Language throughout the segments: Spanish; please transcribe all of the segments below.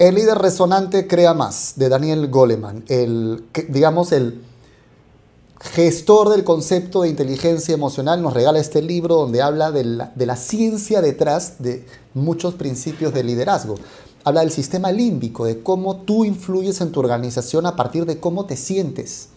El líder resonante crea más, de Daniel Goleman, el, digamos, el gestor del concepto de inteligencia emocional, nos regala este libro donde habla de la, de la ciencia detrás de muchos principios de liderazgo. Habla del sistema límbico, de cómo tú influyes en tu organización a partir de cómo te sientes.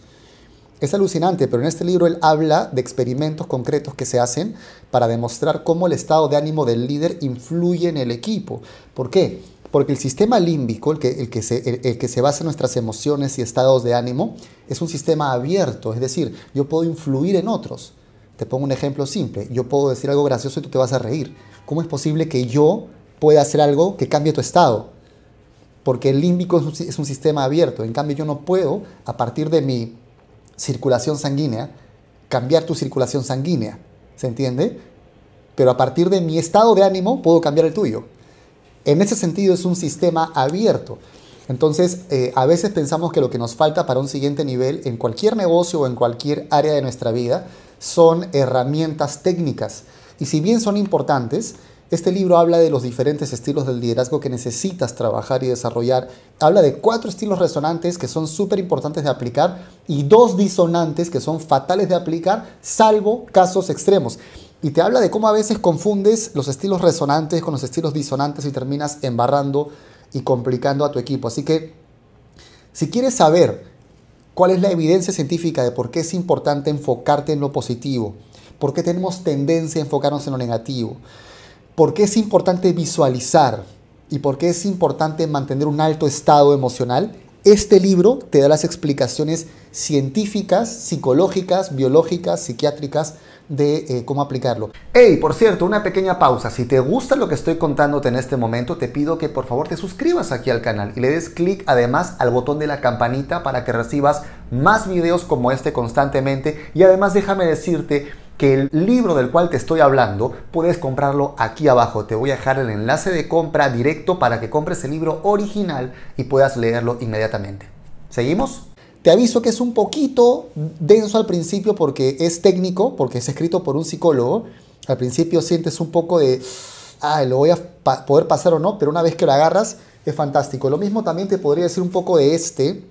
Es alucinante, pero en este libro él habla de experimentos concretos que se hacen para demostrar cómo el estado de ánimo del líder influye en el equipo. ¿Por qué? Porque el sistema límbico, el que, se, basa en nuestras emociones y estados de ánimo, es un sistema abierto, es decir, yo puedo influir en otros. Te pongo un ejemplo simple, yo puedo decir algo gracioso y tú te vas a reír. ¿Cómo es posible que yo pueda hacer algo que cambie tu estado? Porque el límbico es un sistema abierto, en cambio yo no puedo, a partir de mi circulación sanguínea, cambiar tu circulación sanguínea, ¿se entiende? Pero a partir de mi estado de ánimo puedo cambiar el tuyo. En ese sentido es un sistema abierto. Entonces, eh, a veces pensamos que lo que nos falta para un siguiente nivel en cualquier negocio o en cualquier área de nuestra vida son herramientas técnicas. Y si bien son importantes, este libro habla de los diferentes estilos del liderazgo que necesitas trabajar y desarrollar. Habla de cuatro estilos resonantes que son súper importantes de aplicar y dos disonantes que son fatales de aplicar, salvo casos extremos y te habla de cómo a veces confundes los estilos resonantes con los estilos disonantes y terminas embarrando y complicando a tu equipo. Así que si quieres saber cuál es la evidencia científica de por qué es importante enfocarte en lo positivo, por qué tenemos tendencia a enfocarnos en lo negativo, por qué es importante visualizar y por qué es importante mantener un alto estado emocional, este libro te da las explicaciones científicas, psicológicas, biológicas, psiquiátricas de eh, cómo aplicarlo. Hey, por cierto, una pequeña pausa. Si te gusta lo que estoy contándote en este momento, te pido que por favor te suscribas aquí al canal y le des clic además al botón de la campanita para que recibas más videos como este constantemente. Y además déjame decirte que el libro del cual te estoy hablando puedes comprarlo aquí abajo. Te voy a dejar el enlace de compra directo para que compres el libro original y puedas leerlo inmediatamente. ¿Seguimos? Te aviso que es un poquito denso al principio porque es técnico, porque es escrito por un psicólogo. Al principio sientes un poco de, ah, lo voy a poder pasar o no, pero una vez que lo agarras es fantástico. Lo mismo también te podría decir un poco de este,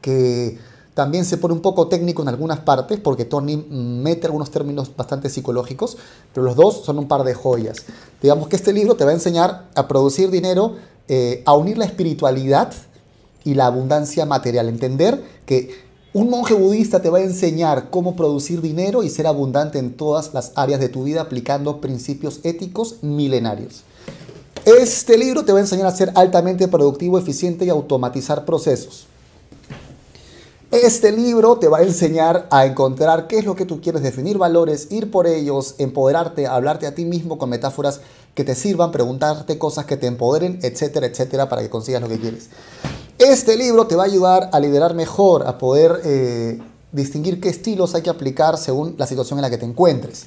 que también se pone un poco técnico en algunas partes, porque Tony mete algunos términos bastante psicológicos, pero los dos son un par de joyas. Digamos que este libro te va a enseñar a producir dinero, eh, a unir la espiritualidad y la abundancia material. Entender que un monje budista te va a enseñar cómo producir dinero y ser abundante en todas las áreas de tu vida aplicando principios éticos milenarios. Este libro te va a enseñar a ser altamente productivo, eficiente y automatizar procesos. Este libro te va a enseñar a encontrar qué es lo que tú quieres, definir valores, ir por ellos, empoderarte, hablarte a ti mismo con metáforas que te sirvan, preguntarte cosas que te empoderen, etcétera, etcétera, para que consigas lo que quieres. Este libro te va a ayudar a liderar mejor, a poder eh, distinguir qué estilos hay que aplicar según la situación en la que te encuentres.